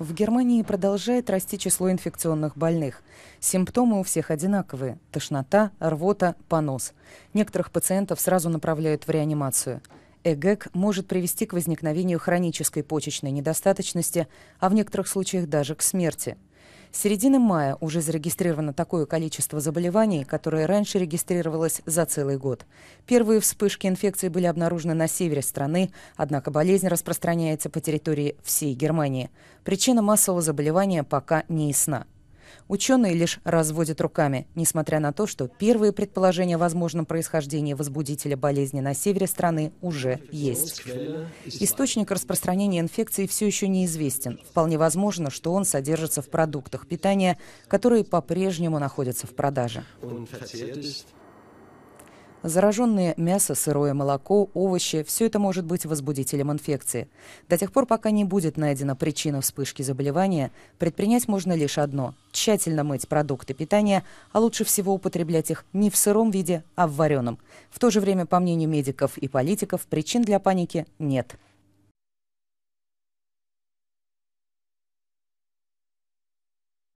В Германии продолжает расти число инфекционных больных. Симптомы у всех одинаковые – тошнота, рвота, понос. Некоторых пациентов сразу направляют в реанимацию. ЭГЭК может привести к возникновению хронической почечной недостаточности, а в некоторых случаях даже к смерти. С середины мая уже зарегистрировано такое количество заболеваний, которое раньше регистрировалось за целый год. Первые вспышки инфекции были обнаружены на севере страны, однако болезнь распространяется по территории всей Германии. Причина массового заболевания пока не ясна. Ученые лишь разводят руками, несмотря на то, что первые предположения о возможном происхождении возбудителя болезни на севере страны уже есть. Источник распространения инфекции все еще неизвестен. Вполне возможно, что он содержится в продуктах питания, которые по-прежнему находятся в продаже. Зараженные мясо, сырое молоко, овощи – все это может быть возбудителем инфекции. До тех пор, пока не будет найдена причина вспышки заболевания, предпринять можно лишь одно – тщательно мыть продукты питания, а лучше всего употреблять их не в сыром виде, а в вареном. В то же время, по мнению медиков и политиков, причин для паники нет.